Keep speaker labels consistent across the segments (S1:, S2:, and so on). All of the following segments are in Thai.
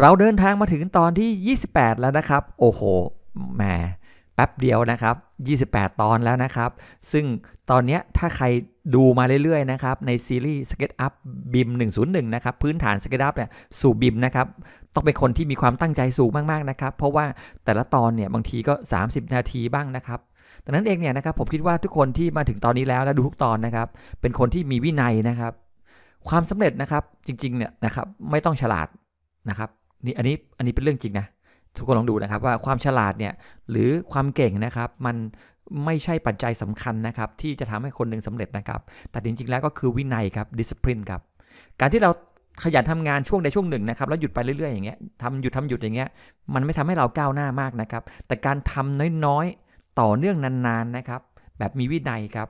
S1: เราเดินทางมาถึงตอนที่ 28 แล้วนะครับ โอ้โห แหม แป๊บเดียวนะครับ 28 ตอนแล้วนะครับ ซึ่งตอนนี้ถ้าใครดูมาเรื่อยๆ นะครับ ในซีรีส์ SketchUp BIM 101 นะครับ พื้นฐาน SketchUp เนี่ย สู่ BIM นะครับ ต้องเป็นคนที่มีความตั้งใจสูงมากๆ นะครับ เพราะว่าแต่ละตอนเนี่ยบางทีก็ 30 นาทีบ้างนะครับ ดังนั้นเองเนี่ยนะครับ ผมคิดว่าทุกคนที่มาถึงตอนนี้แล้วและดูทุกตอนนะครับ เป็นคนที่มีวินัยนะครับ ความสำเร็จนะครับ จริงๆ เนี่ยนะครับ ไม่ต้องฉลาดนะครับนี่อันนี้อันนี้เป็นเรื่องจริงนะทุกคนลองดูนะครับว่าความฉลาดเนี่ยหรือความเก่งนะครับ มันไม่ใช่ปัจจัยสำคัญนะครับ ที่จะทำให้คนหนึ่งสำเร็จนะครับแต่จริงๆแล้วก็คือวินัยครับดิส cipline ครับการที่เราขยันทำงานช่วงใดช่วงหนึ่งนะครับแล้วหยุดไปเรื่อยๆอย่างเงี้ยทำหยุดทำหยุดอย่างเงี้ยมันไม่ทำให้เราก้าวหน้ามากนะครับแต่การทำน้อยๆต่อเนื่องนานๆนะครับแบบมีวินัยครับ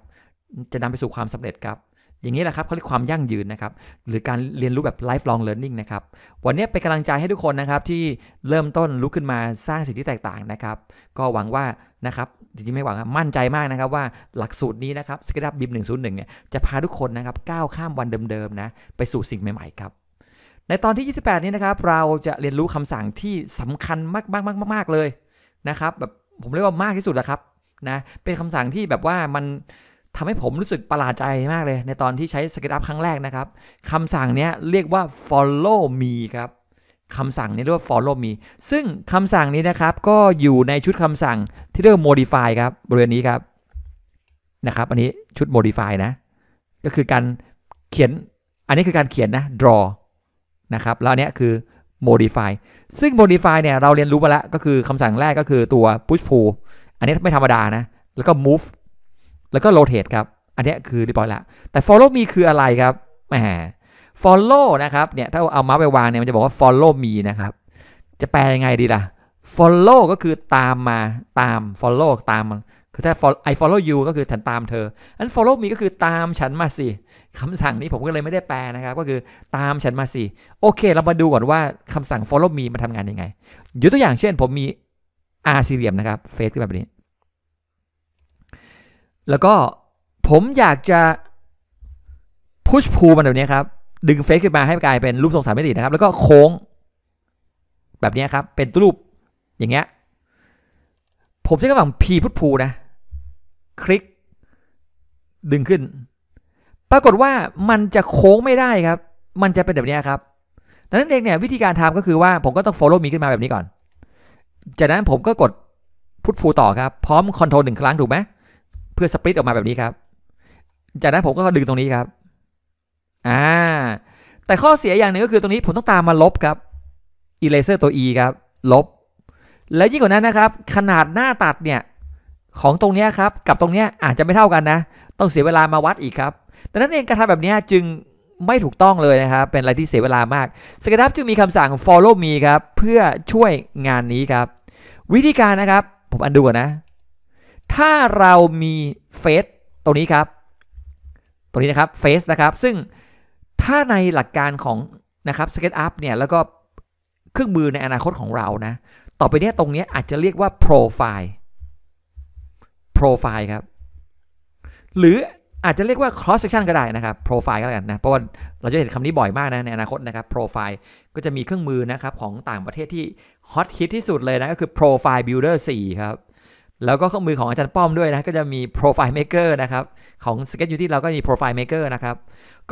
S1: จะนำไปสู่ความสำเร็จครับอย่างนี้แหละครับเขาเรียกความยั่งยืนนะครับ หรือการเรียนรู้แบบ lifelong learning นะครับวันนี้เป็นกำลังใจให้ทุกคนนะครับ ที่เริ่มต้นลุกขึ้นมาสร้างสิ่งที่แตกต่างนะครับ ก็หวังว่านะครับจริงๆ ไม่หวังมั่นใจมากนะครับว่าหลักสูตรนี้นะครับสกิลดับบิมหนึ่งศูนย์หนึ่งเนี่ยจะพาทุกคนนะครับก้าวข้ามวันเดิมๆนะ ไปสู่สิ่งใหม่ๆครับในตอนที่ 28 นี้นะครับเราจะเรียนรู้คำสั่งที่สำคัญมากๆมากๆเลยนะครับแบบผมเรียกว่ามากที่สุดแล้วครับนะเป็นคำสั่งที่แบบว่ามันทำให้ผมรู้สึกประหลาดใจมากเลย ในตอนที่ใช้ SketchUp ครั้งแรกนะครับคำสั่งนี้เรียกว่า follow me ครับคำสั่งนี้เรียกว่า follow me ซึ่งคำสั่งนี้นะครับก็อยู่ในชุดคำสั่งที่เรียกว่า modify ครับบริเวณนี้ครับนะครับ อันนี้ชุด modify นะก็คือการเขียนอันนี้คือการเขียนนะ draw นะครับแล้วอันนี้คือ modify ซึ่ง modify เนี่ยเราเรียนรู้มาแล้วก็คือคำสั่งแรกก็คือตัว push pull อันนี้ไม่ธรรมดานะแล้วก็ move แล้วก็โรเท t ครับ อันนี้คือเรียบร้อยละแต่ follow me คืออะไรครับ แหม follow นะครับ เนี่ยถ้าเอามาไปวางเนี่ยมันจะบอกว่า follow me นะครับ จะแปลยังไงดีล่ะ follow ก็คือตามมาตาม follow ตามคือถ้า I follow you ก็คือฉันตามเธออัน follow me ก็คือตามฉันมาสิคำสั่งนี้ผมก็เลยไม่ได้แปลนะครับ ก็คือตามฉันมาสิ โอเค เรามาดูก่อนว่าคำสั่ง follow me มันทำงานยังไงยกตัวอย่างเช่น ผมมี R สี่เหลี่ยมนะครับเฟซแบบนี้แล้วก็ผมอยากจะพุชพูมันแบบนี้ครับ ดึงเฟซขึ้นมาให้กลายเป็นรูปทรงสามมิตินะครับ แล้วก็โค้ง แบบนี้ครับ เป็นรูปอย่างเงี้ย ผมใช้กำว่าพีพุชพูนะ คลิกดึงขึ้น ปรากฏว่ามันจะโค้งไม่ได้ครับ มันจะเป็นแบบนี้ครับ ดังนั้นเองเนี่ยวิธีการทำก็คือว่าผมก็ต้อง follow ีขึ้นมาแบบนี้ก่อน จากนั้นผมก็กดพุทพูต่อครับ พร้อม control หนึ่งครั้งถูกไหมพื่อสปริตออกมาแบบนี้ครับ จากนั้นผมก็ดึงตรงนี้ครับ อ่า แต่ข้อเสียอย่างหนึ่งก็คือตรงนี้ผมต้องตามมาลบครับอีเลเซอร์ตัว e ครับ ลบ แล้วยิ่งกว่านั้นนะครับ ขนาดหน้าตัดเนี่ยของตรงนี้ครับ กับตรงนี้อาจจะไม่เท่ากันนะ ต้องเสียเวลามาวัดอีกครับดังนั้นเองการทำแบบนี้จึงไม่ถูกต้องเลยนะครับ เป็นอะไรที่เสียเวลามาก สกดับจึงมีคำสั่ง follow me ครับ เพื่อช่วยงานนี้ครับ วิธีการนะครับ ผมอันดูก่อนนะถ้าเรามีเฟสตรงนี้ครับตรงนี้นะครับเฟสนะครับซึ่งถ้าในหลักการของนะครับ SketchUp เนี่ยแล้วก็เครื่องมือในอนาคตของเรานะต่อไปเนี้ยตรงนี้อาจจะเรียกว่าโปรไฟล์โปรไฟล์ครับหรืออาจจะเรียกว่า cross section ก็ได้นะครับ profile ก็แล้วกันนะเพราะว่าเราจะเห็นคำนี้บ่อยมากนะในอนาคตนะครับ profile ก็จะมีเครื่องมือนะครับของต่างประเทศที่ฮอตฮิตที่สุดเลยนะก็คือ profile builder 4 ครับแล้วก็เครื่องมือของอาจารย์ป้อมด้วยนะก็จะมี Profile Maker นะครับของ Sketch Unity เราก็มี Profile Maker นะครับ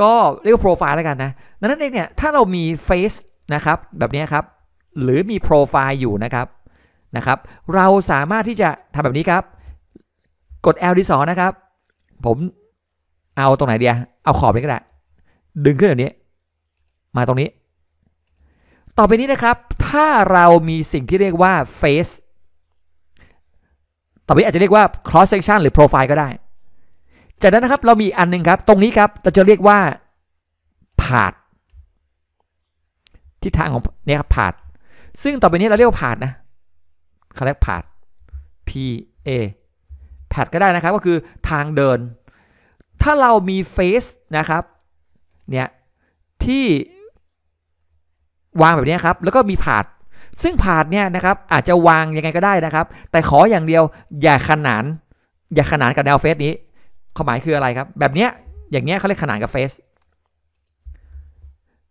S1: ก็เรียกว่า Profile แล้วกันนะนั้นเองเนี่ย ถ้าเรามี Face นะครับแบบนี้ครับหรือมี Profile อยู่นะครับนะครับ เราสามารถที่จะทำแบบนี้ครับ กด L ดิสอนะครับ ผมเอาตรงไหนเดียเอาขอบนี้ก็ได้ดึงขึ้นแบบนี้ มาตรงนี้ ต่อไปนี้นะครับ ถ้าเรามีสิ่งที่เรียกว่า Face ต่อไปอาจจะเรียกว่า cross section หรือ profile ก็ได้ จากนั้นนะครับเรามีอันนึงครับตรงนี้ครับจะจะเรียกว่า path ทิศทางของเนี่ยครับ path ซึ่งต่อไปนี้เราเรียกว่า path นะเขาเรียก path P A path ก็ได้นะครับก็คือทางเดิน ถ้าเรามี face นะครับ เนี่ยที่วางแบบนี้ครับแล้วก็มี path ซึ่งผาดเนี่ยนะครับอาจจะวางยังไงก็ได้นะครับ แต่ขออย่างเดียวอย่าขนาน อย่าขนานกับแนวเฟสนี้ความหมายคืออะไรครับแบบเนี้ยอย่างเนี้ยเขาเรียกขนานกับเฟส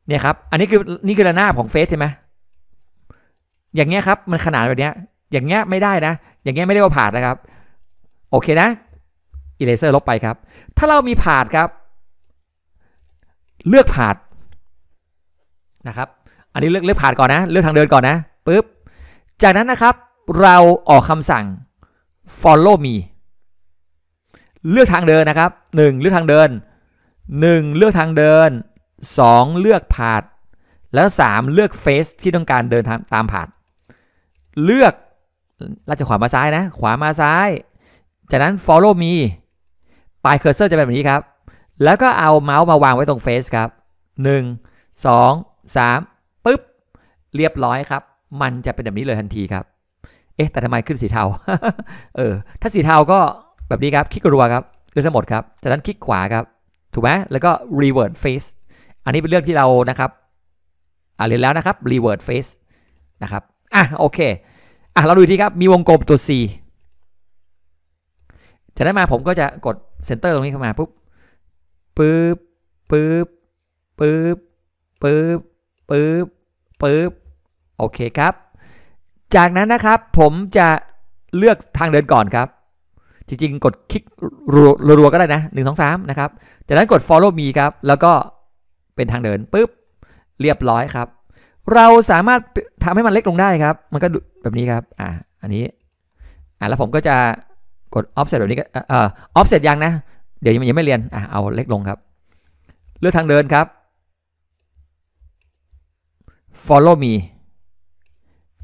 S1: เนี่ยครับอันนี้คือนี่คือระนาบของเฟสใช่ไหมอย่างเงี้ยครับมันขนานแบบเนี้ยอย่างเงี้ยไม่ได้นะอย่างเงี้ยไม่ได้ว่าผาดนะครับโอเคนะอิเลเซอร์ลบไปครับถ้าเรามีผาดครับ เลือกผาดนะครับอันนี้เลือกเลือกผาดก่อนนะ เลือกทางเดินก่อนนะปุ๊บ จากนั้นนะครับเราออกคำสั่ง follow me เลือกทางเดินนะครับ 1 เลือกทางเดิน 1 เลือกทางเดิน 2 เลือกผาด แล้ว3เลือกเฟสที่ต้องการเดินตามผาด เลือกเราจะขวามาซ้ายนะ ขวามาซ้าย จากนั้น follow me ปลายเคอร์เซอร์จะเป็นแบบนี้ครับ แล้วก็เอาเมาส์มาวางไว้ตรงเฟสครับ1 2 3ปึ๊บ เรียบร้อยครับมันจะเป็นแบบนี้เลยทันทีครับ เอ๊ะ แต่ทำไมขึ้นสีเทา เออ ถ้าสีเทาก็แบบนี้ครับ คลิกรัวครับ เลื่องทั้งหมดครับ จากนั้นคลิกขวาครับ ถูกไหมแล้วก็ revert face อันนี้เป็นเรื่องที่เรานะครับ อ่าเรียนแล้วนะครับ revert face นะครับ อ่ะ โอเค อ่ะ เราดูทีครับ มีวงกลมตัว C จะได้มาผมก็จะกดเซนเตอร์ตรงนี้เข้ามาปุ๊บปึ๊บปึ๊บปึ๊บปึ๊บปึ๊บปึ๊บโอเคครับ จากนั้นนะครับผมจะเลือกทางเดินก่อนครับ จริงๆกดคลิกรัวๆก็ได้นะ 1 2 3 นะครับจากนั้นกด follow me ครับแล้วก็เป็นทางเดินปุ๊บเรียบร้อยครับ เราสามารถทำให้มันเล็กลงได้ครับ มันก็แบบนี้ครับ อ่าอันนี้อ่าแล้วผมก็จะกด offset แบบนี้ก็เอ่อ offset ยังนะ เดี๋ยวยังไม่เรียนอ่าเอาเล็กลงครับ เลือกทางเดินครับ follow me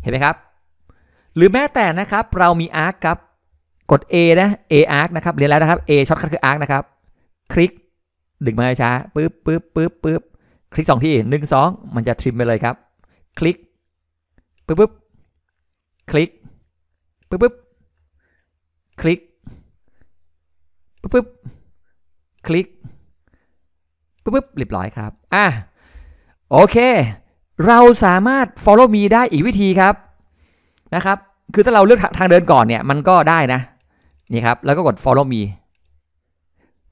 S1: เห็นไหมครับ หรือแม้แต่นะครับ เรามีอาร์คครับกด A นะ A arc นะครับ เรียนแล้วนะครับ A ช็อตคัทคืออาร์นะครับ คลิกดึงมาช้า ปึ๊บปึ๊บปึ๊บปึ๊บคลิกสองที่หนึ่งสองมันจะทริมไปเลยครับ คลิก ปึ๊บปึ๊บคลิก ปึ๊บปึ๊บคลิก ปึ๊บปึ๊บคลิก ปึ๊บปึ๊บเรียบร้อยครับ อ่ะ โอเคเราสามารถ follow me ได้อีกวิธีครับนะครับ คือถ้าเราเลือกทางเดินก่อนเนี่ย มันก็ได้นะนี่ครับ แล้วก็กด follow me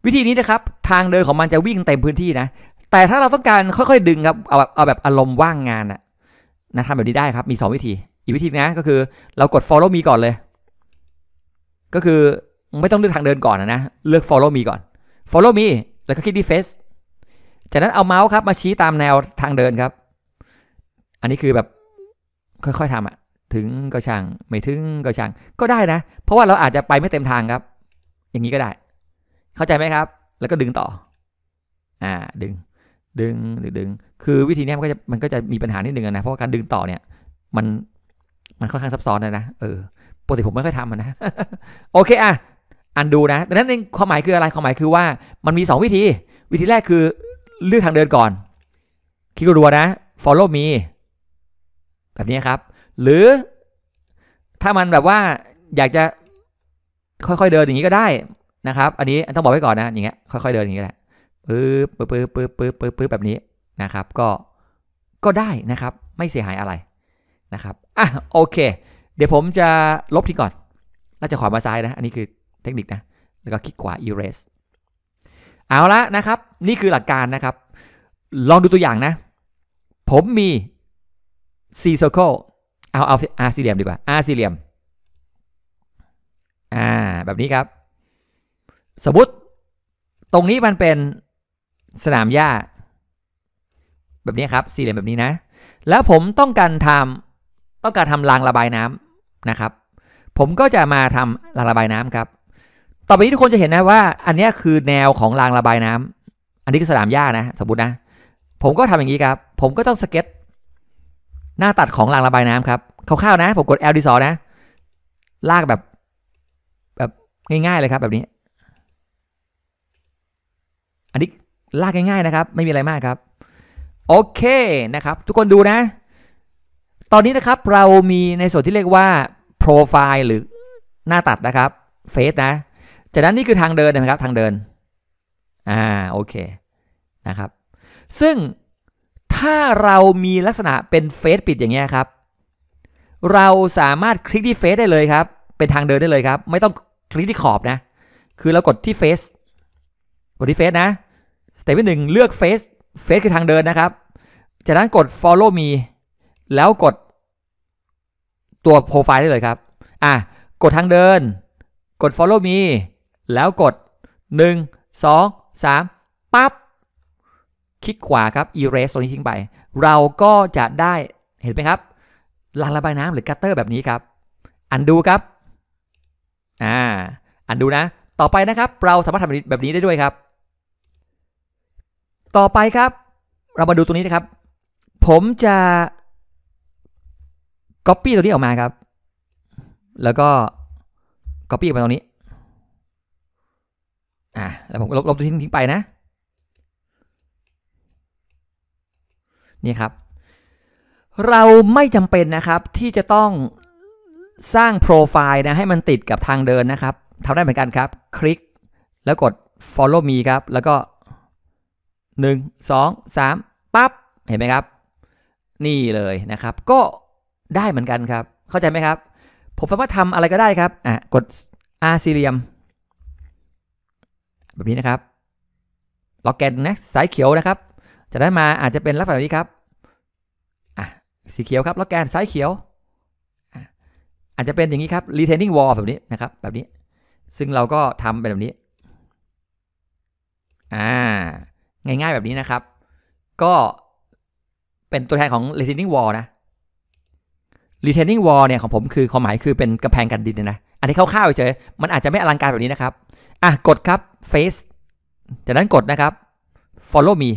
S1: วิธีนี้นะครับ ทางเดินของมันจะวิ่งเต็มพื้นที่นะ แต่ถ้าเราต้องการค่อยๆดึงครับเอาแบบเอาแบบอารมณ์ว่างงานนะนะทำแบบนี้ได้ครับ มี 2 วิธี อีกวิธีนะก็คือเรากด follow me ก่อนเลย ก็คือไม่ต้องเลือกทางเดินก่อนนะนะเลือก follow me ก่อน follow me แล้วก็คลิกที่ face จากนั้นเอาเมาส์ครับ มาชี้ตามแนวทางเดินครับอันนี้คือแบบค่อยๆทำอ่ะ ถึงก็ช่าง ไม่ถึงก็ช่าง ก็ได้นะ เพราะว่าเราอาจจะไปไม่เต็มทางครับ อย่างนี้ก็ได้ เข้าใจไหมครับ แล้วก็ดึงต่อ อ่า ดึง ดึงหรือดึง คือวิธีนี้มันก็จะมันก็จะมีปัญหานิดนึงนะ เพราะว่าการดึงต่อเนี่ยมันมันค่อนข้างซับซ้อนนะนะ เออ ปกติผมไม่ค่อยทำนะ โอเคอ่ะ อันดูนะ ดังนั้นเอง ความหมายคืออะไร ความหมายคือว่ามันมี 2 วิธี วิธีแรกคือเลือกทางเดินก่อนคิดรัวนะ follow me แบบนี้ครับ หรือถ้ามันแบบว่าอยากจะค่อยๆเดินอย่างนี้ก็ได้นะครับ อันนี้ต้องบอกไว้ก่อนนะอย่างเงี้ยค่อยๆ เดินอย่างนี้แหละปื๊บปื๊บปื๊บปื๊บปื๊บปื๊บแบบนี้นะครับก็ก็ได้นะครับ ไม่เสียหายอะไรนะครับอ่ะโอเค เดี๋ยวผมจะลบทิ้งก่อน แล้วจะขวามาซ้ายนะอันนี้คือเทคนิคนะแล้วก็คลิกขวา erase เอาละนะครับ นี่คือหลักการนะครับ ลองดูตัวอย่างนะ ผมมี C circle เอาเอา R สี่เหลี่ยมดีกว่า R สี่เหลี่ยมอ่าแบบนี้ครับ สมมติตรงนี้มันเป็นสนามหญ้าแบบนี้ครับสี่เหลี่ยมแบบนี้นะแล้วผมต้องการทำต้องการทำรางระบายน้ำนะครับ ผมก็จะมาทำรางระบายน้ำครับต่อไปนี้ทุกคนจะเห็นนะว่า อันนี้คือแนวของรางระบายน้ำอันนี้คือสนามหญ้านะ สมมตินะผมก็ทำอย่างนี้ครับ ผมก็ต้องสเก็ตหน้าตัดของรางระบายน้ำครับคร่าวๆนะ ผมกด L ดีสอนะ ลากแบบ แบบง่ายๆเลยครับแบบนี้ อันนี้ลากง่ายๆนะครับ ไม่มีอะไรมากครับ โอเคนะครับ ทุกคนดูนะ ตอนนี้นะครับ เรามีในส่วนที่เรียกว่าโปรไฟล์หรือหน้าตัดนะครับเฟซนะ จากนั้นนี่คือทางเดินนะครับ ทางเดิน อ่า โอเคนะครับ ซึ่งถ้าเรามีลักษณะเป็นเฟซปิดอย่างเงี้ยครับ เราสามารถคลิกที่เฟซได้เลยครับ เป็นทางเดินได้เลยครับ ไม่ต้องคลิกที่ขอบนะคือเรากดที่เฟซกดที่เฟซนะสเต็ปที่หนึ่งเลือกเฟซเฟซคือทางเดินนะครับ จากนั้นกด follow me แล้วกดตัวโปรไฟล์ได้เลยครับอ่ะกดทางเดิน กด follow me แล้วกด 1 2 3ปั๊บคลิกขวาครับ erase ตัวนี้ทิ้งไป เราก็จะได้เห็นไหมครับรางระบายน้ำหรือกัตเตอร์แบบนี้ครับ อันดูครับ อ่า อันดูนะ ต่อไปนะครับเราสามารถทำแบบนี้ได้ด้วยครับ ต่อไปครับ เรามาดูตรงนี้นะครับ ผมจะ Copy ตัวนี้ออกมาครับ แล้วก็ Copy ออกมาตรงนี้ อ่าแล้วผมลบลบตัว้ทิ้งไปนะนี่ครับเราไม่จำเป็นนะครับที่จะต้องสร้างโปรไฟล์นะให้มันติดกับทางเดินนะครับทำได้เหมือนกันครับ คลิกแล้วกด follow me ครับ แล้วก็ 1 2 3 ปั๊บ เห็นไหมครับ นี่เลยนะครับ ก็ได้เหมือนกันครับ เข้าใจไหมครับ ผมสามารถทำอะไรก็ได้ครับอ่ะกดอา์ซีเรลียมแบบนี้นะครับล็อกแกนนะสายเขียวนะครับจากนั้นมาอาจจะเป็นลักษณะนี้ครับ สีเขียวครับ แล้วแกนซ้ายเขียว อาจจะเป็นอย่างนี้ครับ retaining wall แบบนี้นะครับ แบบนี้ ซึ่งเราก็ทำแบบนี้อ่าง่ายๆแบบนี้นะครับ ก็เป็นตัวแทนของ retaining wall นะ retaining wall เนี่ยของผมคือความหมายคือเป็นกำแพงกันดินนะ อันนี้คร่าวๆเฉย มันอาจจะไม่อลังการแบบนี้นะครับอ่ะกดครับ face จากนั้นกดนะครับ follow me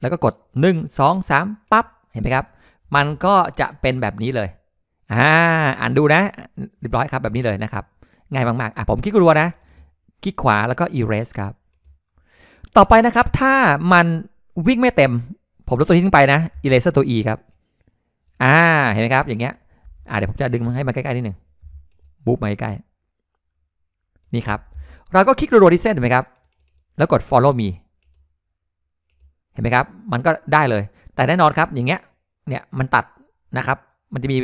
S1: แล้วก็กด 1 2 3 ปั๊บเห็นไหมครับ มันก็จะเป็นแบบนี้เลยอ่าอ่านดูนะ เรียบร้อยครับแบบนี้เลยนะครับ ง่ายมากๆอ่ะผมคลิกรัวนะ คลิกขวาแล้วก็ erase ครับ ต่อไปนะครับถ้ามันวิ่งไม่เต็ม ผมลดตัวนี้ลงไปนะ erase ตัว e ครับอ่าเห็นไหมครับอย่างเงี้ยอ่าเดี๋ยวผมจะดึงมันให้มาใกล้ๆนิดหนึ่งบุ๊บมาใกล้นี่ครับ เราก็คลิกรัวๆที่เส้นเห็นไหมครับ แล้วกด follow me ห็นไหมครับ มันก็ได้เลย แต่แน่นอนครับ อย่างเงี้ย เนี่ย มันตัดนะครับ มันจะมี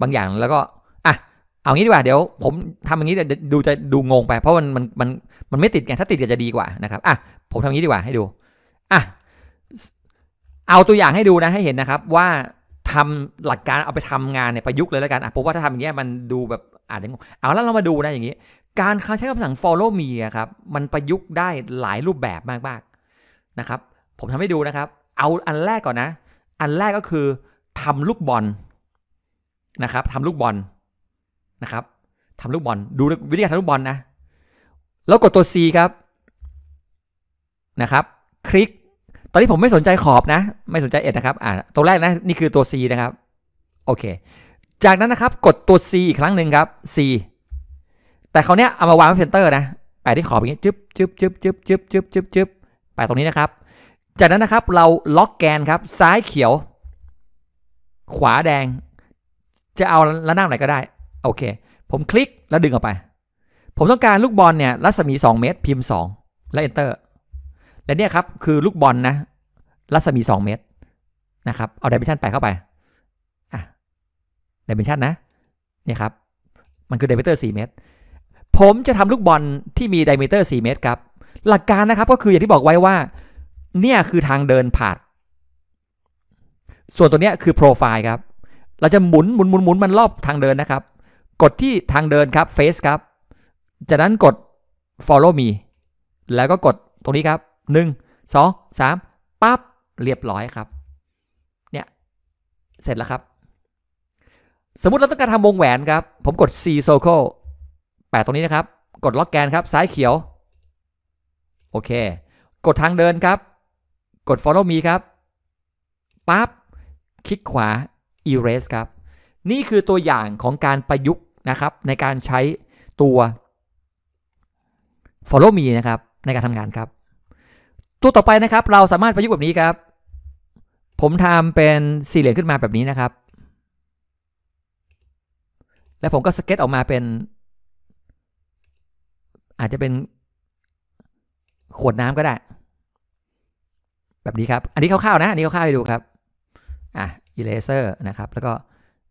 S1: บางอย่าง แล้วก็ อ่ะ เอาอางี้ดีกว่า เดี๋ยว ผมทำอย่างนี้ดูจะดูงงไป เพราะมันมันมันมันไม่ติดไงถ้าติดก็จะดีกว่านะครับ อ่ะ ผมทำอย่างนี้ดีกว่า ให้ดู อ่ะ เอาตัวอย่างให้ดูนะ ให้เห็นนะครับ ว่าทำหลักการเอาไปทำงานเนี่ยประยุกต์เลยแล้วกันอ่ะผมว่าถ้าทำอย่างเงี้ยมันดูแบบอาจจะงง เอาแล้วเรามาดูนะอย่างนี้ การใช้คำสั่ง follow me ครับ มันประยุกต์ได้หลายรูปแบบมากๆนะครับผมทำให้ดูนะครับ เอาอันแรกก่อนนะ อันแรกก็คือ ทำลูกบอลนะครับทำลูกบอลนะครับทำลูกบอล ดูวิธีการทำลูกบอลนะ แล้วกดตัว C ครับ นะครับ คลิก ตอนนี้ผมไม่สนใจขอบนะ ไม่สนใจเอ็ดนะครับอ่าตัวแรกนะ นี่คือตัว C นะครับ โอเค จากนั้นนะครับ กดตัว C อีกครั้งหนึ่งครับ C แต่เขาเนี้ยเอามาวางไว้เซนเตอร์นะ ไปที่ขอบอย่างเงี้ยจึ๊บจึ๊บจึ๊บจึ๊บจึ๊บจึ๊บจึ๊บไปตรงนี้นะครับจากนั้นนะครับเราล็อกแกนครับ ซ้ายเขียว ขวาแดง จะเอาระนาบไหนก็ได้ โอเค ผมคลิกแล้วดึงออกไป ผมต้องการลูกบอลเนี่ยรัศมี 2 เมตรพิมพ์ 2 และ enter และเนี่ยครับ คือลูกบอลนะรัศมี 2 เมตร นะครับ เอาดิเมนชันไปเข้าไปอ่ะดิเมนชันนะเนี่ยครับมันคือดิเมเตอร์4เมตร ผมจะทำลูกบอลที่มีดิเมเตอร์4เมตรครับหลักการนะครับก็คืออย่างที่บอกไว้ว่าเนี่ยคือทางเดินผ่านส่วนตัวเนี้ยคือโปรไฟล์ครับ เราจะหมุนหมุนหมุนหมุนมันรอบทางเดินนะครับ กดที่ทางเดินครับ face ครับ จากนั้นกด follow me แล้วก็กดตรงนี้ครับ 1 2 3ปั๊บเรียบร้อยครับ เนี่ย เสร็จแล้วครับ สมมติเราต้องการทำวงแหวนครับ ผมกด C circle แปะตรงนี้นะครับ กดล็อกแกนครับ ซ้ายเขียว โอเค กดทางเดินครับกด follow me ครับ ปั๊บ คลิกขวา erase ครับ นี่คือตัวอย่างของการประยุกต์นะครับ ในการใช้ตัว follow me นะครับในการทำงานครับ ตัวต่อไปนะครับเราสามารถประยุกต์แบบนี้ครับ ผมทำเป็นสี่เหลี่ยมขึ้นมาแบบนี้นะครับ แล้วผมก็สเก็ตออกมาเป็น อาจจะเป็น ขวดน้ำก็ได้แบบนี้ครับ อันนี้คร่าวๆนะ อันนี้คร่าวๆให้ดูครับ อ่ะเอลเซอร์นะครับ แล้วก็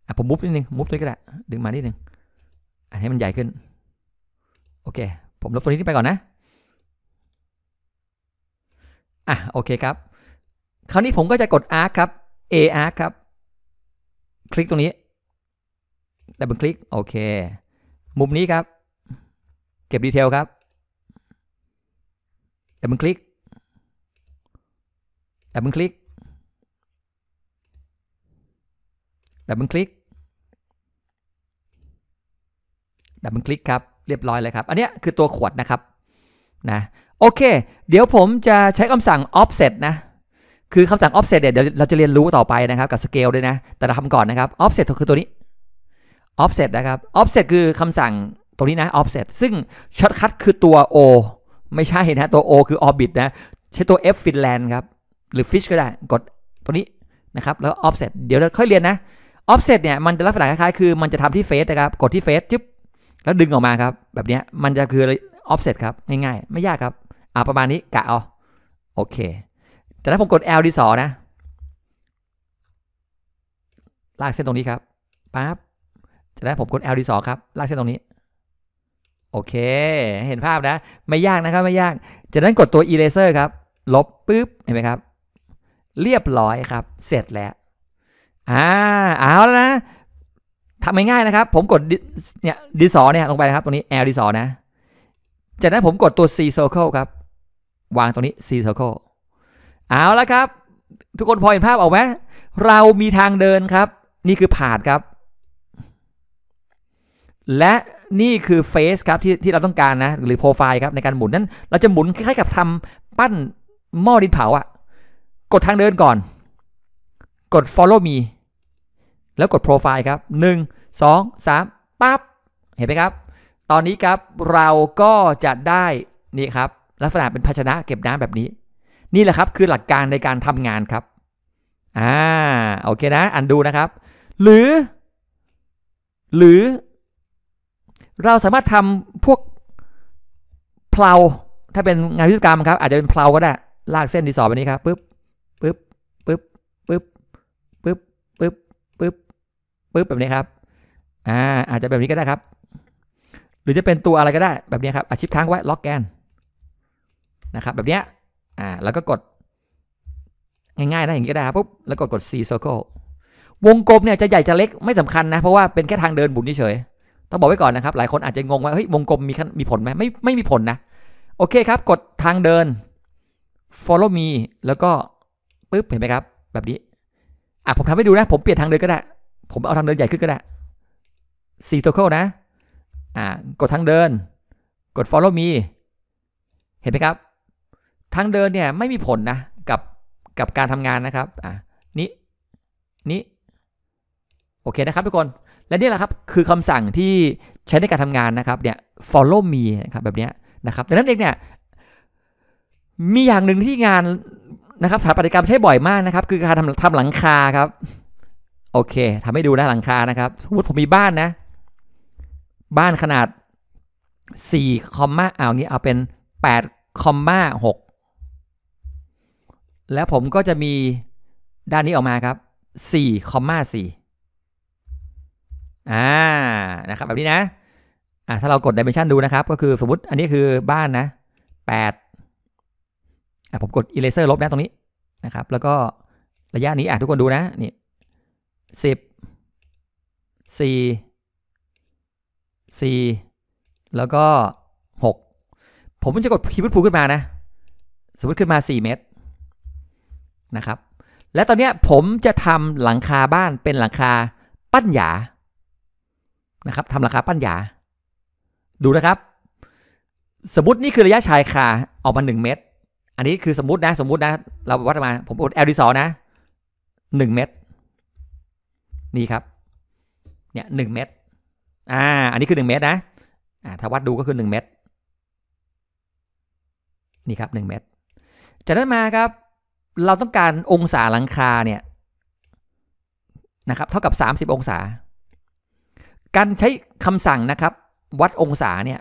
S1: อ่ะผมมุฟนิดนึงมุฟด้วยก็ได้ดึงมานิดนึงอ่ะให้มันใหญ่ขึ้น โอเค ผมลบตัวนี้ไปก่อนนะ อ่ะ โอเคครับ คราวนี้ผมก็จะกด arc ครับ a arc ครับ คลิกตรงนี้ดับเบิลคลิก โอเคมุมนี้ครับ เก็บดีเทลครับดับเบิลคลิกดับเบิลคลิก ดับเบิลคลิก ดับเบิลคลิกครับ เรียบร้อยเลยครับ อันนี้คือตัวขวดนะครับ นะ โอเค เดี๋ยวผมจะใช้คำสั่ง offset นะ คือคำสั่ง offset เนี่ยเดี๋ยวเราจะเรียนรู้ต่อไปนะครับ กับ scale ด้วยนะ แต่เราทำก่อนนะครับ offset คือตัวนี้ offset นะครับ offset คือคำสั่งตัวนี้นะ offset ซึ่งช็อตคัทคือตัว O ไม่ใช่นะตัว O คือ orbit นะ ใช้ตัว F Finland ครับหรือ Fish ก็ได้กดตัวนี้นะครับแล้ว offset เดี๋ยวเราค่อยเรียนนะ offset เนี่ยมันจะลักษณะคล้ายๆคือมันจะทำที่เฟสนะครับกดที่เฟสจึ๊บแล้วดึงออกมาครับแบบนี้มันจะคือ offset ครับง่ายๆ ไม่ยากครับอ่าประมาณนี้กะเอาโอเคแต่ถ้าผมกด L ดีสอนะ ลากเส้นตรงนี้ครับปั๊บจะได้ผมกด L ดีสอครับ ลากเส้นตรงนี้ โอเค เห็นภาพนะ ไม่ยากนะครับ ไม่ยากจากนั้นกดตัว eraser ครับลบปึ๊บเห็นไหมครับเรียบร้อยครับ เสร็จแล้วอ่าเอาแล้วนะทำง่ายๆนะครับ ผมกด เนี่ยดีสอเนี่ยลงไปนะครับตรงนี้ L ดีสอนะจากนั้นผมกดตัว C circle ครับ วางตรงนี้ C circle เอาแล้วครับ ทุกคนพอเห็นภาพออกไหมเรามีทางเดินครับ นี่คือผาดครับ และนี่คือเฟสครับที่ที่เราต้องการนะหรือโปรไฟล์ครับในการหมุนนั้น เราจะหมุนคล้ายๆกับทำปั้นหม้อดินเผาอะกดทางเดินก่อน กด follow me แล้วกด profile ครับ 1 2 3ปั๊บ เห็นไหมครับ ตอนนี้ครับเราก็จะได้นี่ครับ ลักษณะเป็นภาชนะเก็บน้ำแบบนี้ นี่แหละครับคือหลักการในการทำงานครับ อ่า โอเคนะ อันดูนะครับ หรือ หรือ เราสามารถทำพวกเพลา ถ้าเป็นงานวิศวกรรมครับ อาจจะเป็นเพลาก็ได้ ลากเส้นดีสอบแบบนี้ครับปุ๊บปึ๊บ ปึ๊บ ปึ๊บ ปึ๊บ ปึ๊บ แบบนี้ครับ อ่า อาจจะแบบนี้ก็ได้ครับ หรือจะเป็นตัวอะไรก็ได้แบบนี้ครับ อาชิปั้างไว้ล็อกแกนนะครับ แบบเนี้ย อ่า แล้วก็กด ง่ายๆนะอย่างนี้ก็ได้ครับปุ๊บ แล้วกดกด C circle วงกลมเนี่ยจะใหญ่จะเล็กไม่สำคัญนะ เพราะว่าเป็นแค่ทางเดินบุญเฉย ต้องบอกไว้ก่อนนะครับ หลายคนอาจจะงงว่า เฮ้ย วงกลมมีมีผลไหมไม่ ไม่มีผลนะ โอเคครับ กดทางเดิน follow me แล้วก็ ปึ๊บ เห็นไหมครับแบบนี้ อ่ะผมทำให้ดูนะ ผมเปลี่ยนทางเดินก็ได้ ผมเอาทางเดินใหญ่ขึ้นก็ได้สี่ circle นะ อ่ะกดทางเดิน กด follow me เห็นไหมครับ ทางเดินเนี่ยไม่มีผลนะกับกับการทำงานนะครับ อ่ะ นี้ นี้ โอเคนะครับทุกคน และนี่แหละครับคือคำสั่งที่ใช้ในการทำงานนะครับเนี่ย follow me นะครับแบบนี้นะครับดังนั้นเองเนี่ย มีอย่างหนึ่งที่งานนะครับสถาปัตยกรรมใช้บ่อยมากนะครับ คือการทำทำหลังคาครับ โอเค ทำให้ดูนะหลังคานะครับ สมมติ ผมมีบ้านนะ บ้านขนาด4คอมมาเอางี้เอาเป็น8คอมมาหกแล้วผมก็จะมีด้านนี้ออกมาครับ4คอมมาสี่อ่านะครับแบบนี้นะ อ่าถ้าเรากดดิเมนชันดูนะครับ ก็คือสมมติ อันนี้คือบ้านนะ 8อ่ะผมกด eraser ลบนะตรงนี้นะครับแล้วก็ระยะนี้อ่ะทุกคนดูนะนี่สิบสี่สี่แล้วก็หกผมจะกดคีย์บอร์ดพูขึ้นมานะ สมมติขึ้นมาสี่เมตรนะครับ และตอนนี้ผมจะทำหลังคาบ้านเป็นหลังคาปั้นหยานะครับทำหลังคาปั้นหยาดูนะครับ สมมตินี่คือระยะชายคาออกมา 1 เมตรอันนี้คือสมมตินะ สมมตินะ เราวัดมาผมอด LD2 นะหนึ่งเม็ดนี่ครับ เนี่ยหนึ่งเม็ดอ่า อันนี้คือหนึ่งเม็ดนะ อ่า ถ้าวัดดูก็คือหนึ่งเม็ดนี่ครับหนึ่งเม็ดจากนั้นมาครับ เราต้องการองศาหลังคาเนี่ยนะครับ เท่ากับสสามิบองศา การใช้คำสั่งนะครับ วัดองศาเนี่ย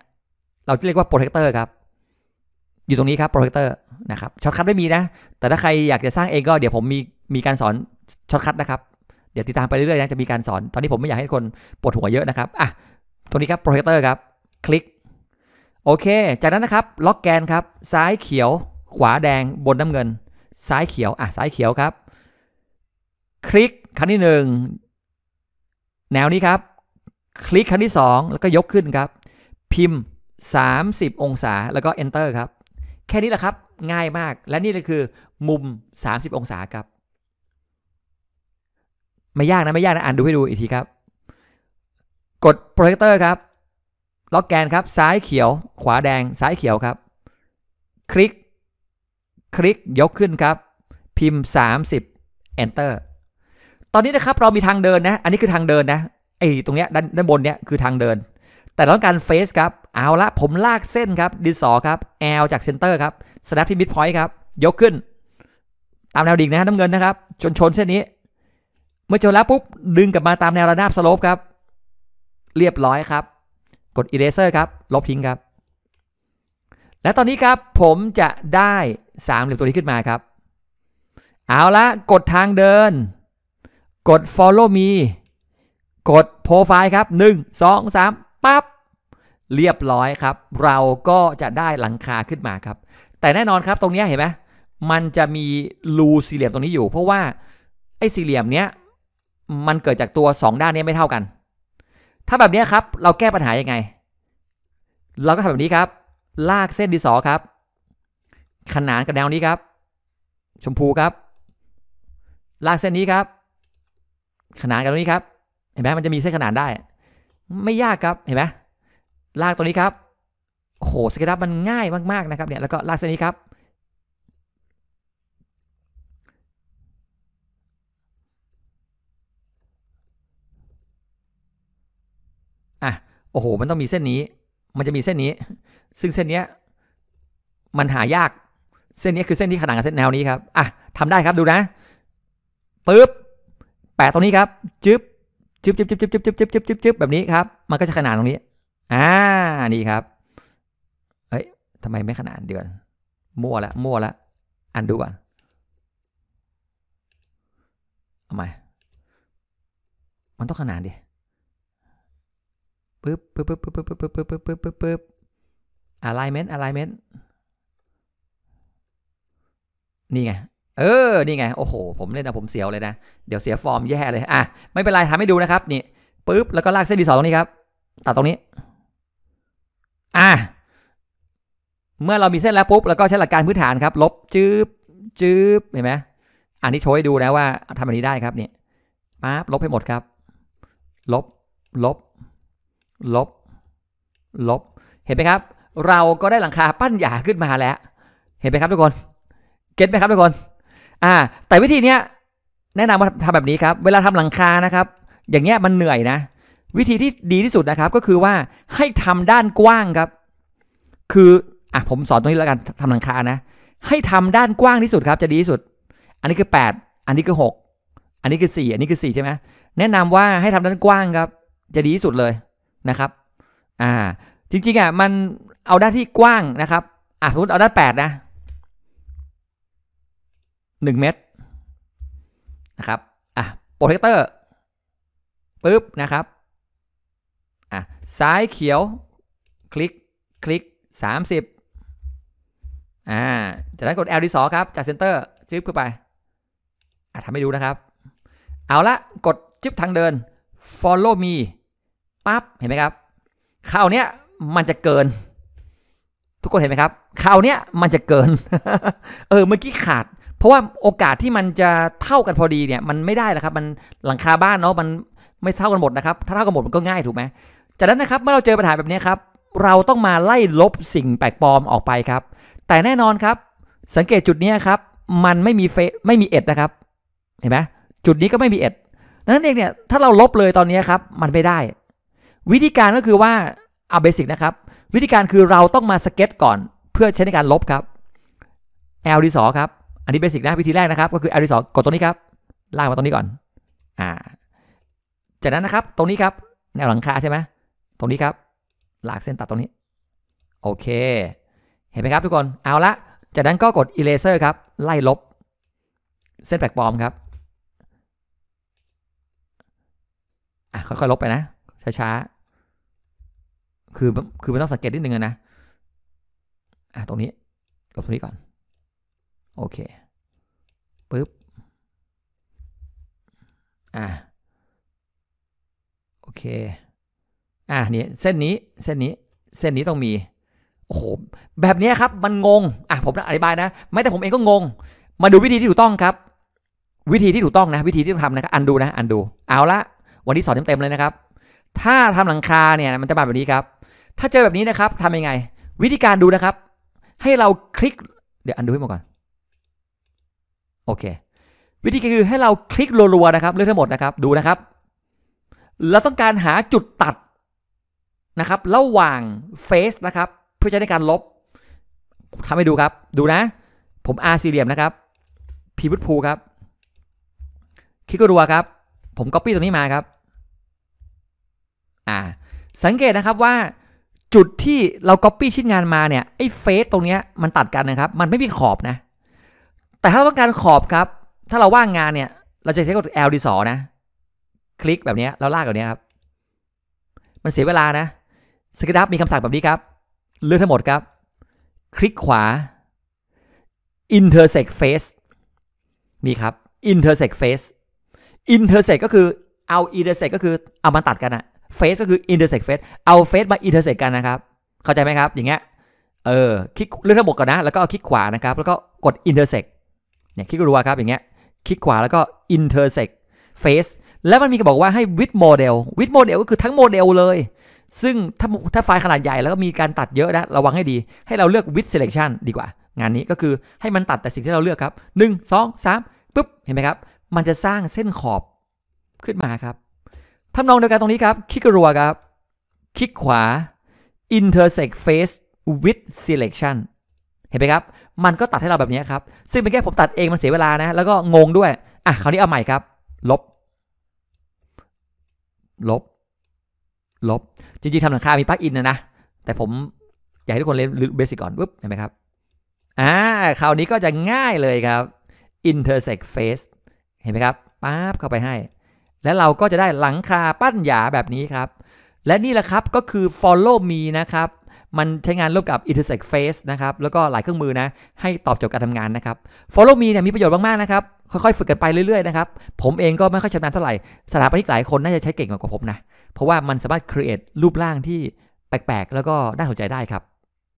S1: เราจะเรียกว่าโปรเทคเตอร์ครับ อยู่ตรงนี้ครับ โปรเทคเตอร์นะครับช็อตคัทไม่มีนะ แต่ถ้าใครอยากจะสร้างเองก็เดี๋ยวผมมีมีการสอนช็อตคัทนะครับ เดี๋ยวติดตามไปเรื่อยๆนะจะมีการสอนตอนนี้ผมไม่อยากให้คนปวดหัวเยอะนะครับ อ่ะตรงนี้ครับโปรเจคเตอร์ครับคลิกโอเค จากนั้นนะครับ ล็อกแกนครับ ซ้ายเขียว ขวาแดงบนน้ำเงิน ซ้ายเขียว อ่ะซ้ายเขียวครับ คลิกครั้งที่หนึ่งแนวนี้ครับ คลิกครั้งที่ 2 แล้วก็ยกขึ้นครับ พิมพ์ 30 องศาแล้วก็ enter ครับแค่นี้แหละครับง่ายมากและนี่ก็คือมุม 30 องศาครับ ไม่ยากนะไม่ยากนะอ่านดูให้ดูอีกทีครับ กดโปรเจคเตอร์ครับล็อกแกนครับซ้ายเขียว ขวาแดงซ้ายเขียวครับ คลิกคลิก ยกขึ้นครับ พิมพ์ 30 enter ตอนนี้นะครับเรามีทางเดินนะ อันนี้คือทางเดินนะไอ้ตรงเนี้ยด้านด้านบนเนี้ยคือทางเดินแต่ต้องการเฟสครับ เอาละผมลากเส้นครับดินสอครับ L จากเซนเตอร์ครับสแนปที่มิดพอยต์ครับ ยกขึ้น ตามแนวดิ่งนะน้ำเงินนะครับชนชนเส้นนี้ เมื่อชนแล้วปุ๊บดึงกลับมาตามแนวระนาบสโลปครับ เรียบร้อยครับ กด eraser ครับ ลบทิ้งครับ และตอนนี้ครับผมจะได้สามเหลี่ยมตัวนี้ขึ้นมาครับ เอาละกดทางเดิน กด follow me กด profile ครับ 1 2 3ปั๊บเรียบร้อยครับ เราก็จะได้หลังคาขึ้นมาครับ แต่แน่นอนครับตรงนี้เห็นไหมมันจะมีรูสี่เหลี่ยมตรงนี้อยู่ เพราะว่าไอ้สี่เหลี่ยมเนี้ยมันเกิดจากตัว 2 ด้านนี้ไม่เท่ากัน ถ้าแบบนี้ครับ เราแก้ปัญหายังไง เราก็ทำแบบนี้ครับ ลากเส้นดิสอครับ ขนานกับแนวนี้ครับ ชมพูครับ ลากเส้นนี้ครับ ขนานกับตรงนี้ครับเห็นไหมมันจะมีเส้นขนานได้ ไม่ยากครับเห็นไหมลากตัวนี้ครับ โหสเกลับมันง่ายมากๆนะครับเนี่ย แล้วก็ลากเส้นนี้ครับ อ่ะ โอ้โห มันต้องมีเส้นนี้ มันจะมีเส้นนี้ ซึ่งเส้นเนี้ยมันหายาก เส้นนี้คือเส้นที่ขนานกับเส้นแนวนี้ครับ อ่ะทำได้ครับ ดูนะ ปึ๊บแปะตรงนี้ครับ จึ๊บจึ๊บจึ๊บจึ๊บจึ๊บจึ๊บจึ๊บจึ๊บจึ๊บแบบนี้ครับ มันก็จะขนานตรงนี้อ่านี่ครับเฮ้ยทำไมไม่ขนานเดือน มั่วละมั่วละอันดูก่อนทำไม มันต้องขนานดิ ปึ๊บปึ๊บปึ๊บปึ๊บปึ๊บปึ๊บปึ๊บปึ๊บปึ๊บปึ๊บปึ๊บ alignment alignment นี่ไง เออ นี่ไง โอ้โห ผมเล่นนะผมเสียวเลยนะ เดี๋ยวเสียฟอร์มแย่เลยอ่ะไม่เป็นไรทำให้ดูนะครับ นี่ ปึ๊บ แล้วก็ลากเส้นดีสอตรงนี้ครับ ตัดตรงนี้อ่ะเมื่อเรามีเส้นแล้วปุ๊บแล้วก็ใช้หลักการพื้นฐานครับ ลบจืบจืบเห็นไหมอันนี้โชว์ให้ดูนะว่าทำแบบนี้ได้ครับเนี่ยปั๊บลบให้หมดครับ ลบลบ ลบ ลบ เห็นไหมครับ เราก็ได้หลังคาปั้นหยาขึ้นมาแล้ว เห็นไหมครับทุกคน เก็ตไหมครับทุกคน อ่าแต่วิธีเนี้ย แนะนำว่าทำแบบนี้ครับ เวลาทำหลังคานะครับ อย่างเงี้ยมันเหนื่อยนะวิธีที่ดีที่สุดนะครับก็คือว่าให้ทำด้านกว้างครับ คืออ่ะผมสอนตรงนี้แล้วกันทำหลังคานะให้ทำด้านกว้างที่สุดครับ จะดีที่สุด อันนี้คือ 8 อันนี้คือ 6 อันนี้คือ4อันนี้คือ4ใช่ไหมแนะนำว่าให้ทำด้านกว้างครับ จะดีที่สุดเลยนะครับอ่าจริงๆอ่ะมันเอาด้านที่กว้างนะครับอ่ะสมมติเอาด้าน 8 นะ 1 เมตร นะครับอ่ะโปรเทคเตอร์ปึ๊บนะครับอ่ะซ้ายเขียว คลิกคลิก 30อ่าจากนั้นกด L ดีสอครับจากเซนเตอร์จิ๊บเข้าไปอ่ะทำให้ดูนะครับ เอาละกดจิ๊บทางเดิน follow me ปั๊บเห็นไหมครับคราวเนี้ยมันจะเกิน ทุกคนเห็นไหมครับคราวเนี้ยมันจะเกินเออเมื่อกี้ขาด เพราะว่าโอกาสที่มันจะเท่ากันพอดีเนี่ยมันไม่ได้แล้วครับ มันหลังคาบ้านเนาะมันไม่เท่ากันหมดนะครับถ้าเท่ากันหมดมันก็ง่าย ถูกไหมจากนั้นนะครับเมื่อเราเจอปัญหาแบบนี้ครับเราต้องมาไล่ลบสิ่งแปลกปลอมออกไปครับ แต่แน่นอนครับสังเกตจุดนี้ครับมันไม่มีเฟไม่มีเอ็ดนะครับเห็นไหมจุดนี้ก็ไม่มีเอ็ดนั้นเองเนี่ยถ้าเราลบเลยตอนนี้ครับมันไม่ได้ วิธีการก็คือว่าเอาเบสิกนะครับวิธีการคือเราต้องมาสเก็ตก่อน เพื่อใช้ในการลบครับ L ดีสอครับอันนี้เบสิกนะวิธีแรกนะครับก็คือ L ดีสอกดตรงนี้ครับลากมาตรงนี้ก่อนอ่าจากนั้นนะครับตรงนี้ครับแนวหลังคาใช่ไหมตรงนี้ครับหลากเส้นตัดตรงนี้ โอเค เห็นไหมครับทุกคน เอาละจากนั้นก็กด eraser ครับ ไล่ลบ เส้นแปลกปลอมครับค่อยๆ ลบไปนะ ช้าๆ คือคือมันต้องสังเกตนิดนึงนะ อ่ะ ตรงนี้ลบตรงนี้ก่อน โอเคปึ๊บ อ่ะ โอเคอ่ะนี่เส้นนี้เส้นนี้เส้นนี้ต้องมีโอ้โหแบบนี้ครับ มันงงอ่ะผมอธิบายนะไม่แต่ผมเองก็งงมาดูวิธีที่ถูกต้องครับ วิธีที่ถูกต้องนะวิธีที่ต้องทำนะครับอันดูนะอันดูเอาละวันนี้สอนเต็มๆเลยนะครับถ้าทำหลังคาเนี่ยมันจะแบบนี้ครับ ถ้าเจอแบบนี้นะครับทำยังไง วิธีการดูนะครับ ให้เราคลิกเดี๋ยวอันดูให้หมดก่อนโอเค วิธีก็คือให้เราคลิกรัวๆนะครับเรื่องทั้งหมดนะครับดูนะครับเราต้องการหาจุดตัดนะครับระหว่างเฟสนะครับ เพื่อใช้ในการลบทำให้ดูครับ ดูนะ ผมอาร์สี่เหลี่ยมนะครับพีวุทภูครับ คลิกก็ดูครับ ผมก๊อปปี้ตรงนี้มาครับอ่าสังเกตนะครับว่าจุดที่เราก๊อปปี้ชิ้นงานมาเนี่ยไอ้เฟสตรงเนี้ยมันตัดกันนะครับ มันไม่มีขอบนะ แต่ถ้าเราต้องการขอบครับ ถ้าเราว่างงานเนี่ย เราจะใช้กด L ดีสอนะ คลิกแบบนี้แล้วลากแบบนี้ครับมันเสียเวลานะสกิอับมีคำสั่งแบบนี้ครับ เลือกทั้งหมดครับ คลิกขวา intersect face นี่ครับ intersect face intersect ก็คือเอา intersect ก็คือเอามาตัดกันอะ face ก็คือ intersect face เอา face มา intersect กันนะครับเข้าใจไหมครับอย่างเงี้ยเออคลิกเลือกทั้งหมดก่อนนะแล้วก็คลิกขวานะครับแล้วก็กด intersect เนี่ยคลิกรัวครับอย่างเงี้ยคลิกขวาแล้วก็ intersect face แล้วมันมีก็บอกว่าให้ with model with model ก็คือทั้งโมเดลเลยซึ่งถ้าถ้าไฟล์ขนาดใหญ่แล้วก็มีการตัดเยอะนะระวังให้ดี ให้เราเลือก with selection ดีกว่า งานนี้ก็คือให้มันตัดแต่สิ่งที่เราเลือกครับ 1 2 3ปุ๊บ เห็นไหมครับ มันจะสร้างเส้นขอบขึ้นมาครับทำนองเดียวกันตรงนี้ครับ คลิกรัวครับ คลิกขวา intersect face with selection เห็นไหมครับ มันก็ตัดให้เราแบบนี้ครับซึ่งเป็นแค่ผมตัดเองมันเสียเวลานะแล้วก็งงด้วยอ่ะคราวนี้เอาใหม่ครับ ลบ ลบลบจริงๆทำหลังคา มีปลั๊กอินนะนะ แต่ผมอยากให้ทุกคนเรียนเบสิกก่อนปุ๊บ เห็นไหมครับ อ่า คราวนี้ก็จะง่ายเลยครับ intersect face เห็นไหมครับป๊าบเข้าไปให้ แล้วเราก็จะได้หลังคาปั้นหยาแบบนี้ครับ และนี่แหละครับ ก็คือ follow me นะครับ มันใช้งานร่วมกับ intersect face นะครับ แล้วก็หลายเครื่องมือนะ ให้ตอบโจทย์การทำงานนะครับ follow me เนี่ยมีประโยชน์มากๆนะครับ ค่อยๆฝึกกันไปเรื่อยๆนะครับ ผมเองก็ไม่ค่อยชำนาญเท่าไหร่ สถาปนิกหลายคนน่าจะใช้เก่งกว่าผมนะเพราะว่ามันสามารถ create รูปร่างที่แปลกๆแล้วก็น่าสนใจได้ครับ